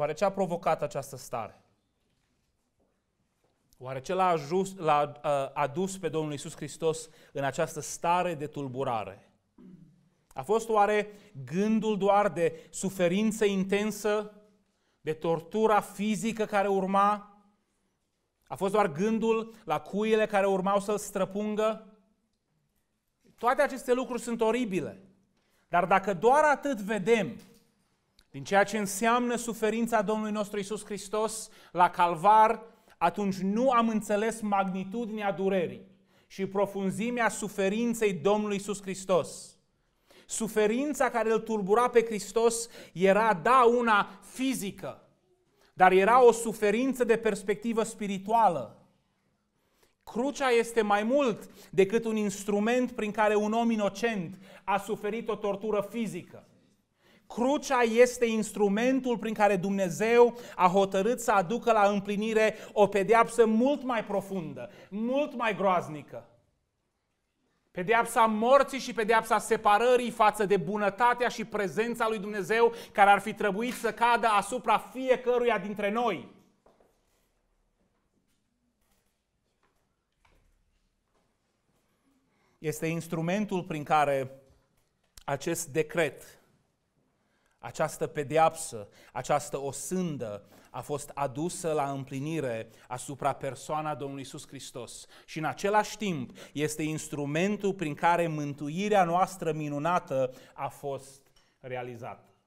Oare ce a provocat această stare? Oare ce l-a, ajus, l-a uh, adus pe Domnul Isus Hristos în această stare de tulburare? A fost oare gândul doar de suferință intensă, de tortura fizică care urma? A fost doar gândul la cuiele care urmau să-l străpungă? Toate aceste lucruri sunt oribile. Dar dacă doar atât vedem, din ceea ce înseamnă suferința Domnului nostru Isus Hristos la Calvar, atunci nu am înțeles magnitudinea durerii și profunzimea suferinței Domnului Isus Hristos. Suferința care îl tulbura pe Hristos era, da, una fizică, dar era o suferință de perspectivă spirituală. Crucea este mai mult decât un instrument prin care un om inocent a suferit o tortură fizică. Crucea este instrumentul prin care Dumnezeu a hotărât să aducă la împlinire o pedeapsă mult mai profundă, mult mai groaznică. Pedeapsa morții și pedeapsa separării față de bunătatea și prezența lui Dumnezeu care ar fi trebuit să cadă asupra fiecăruia dintre noi. Este instrumentul prin care acest decret această pedeapsă, această osândă a fost adusă la împlinire asupra persoana Domnului Isus Hristos și în același timp este instrumentul prin care mântuirea noastră minunată a fost realizată.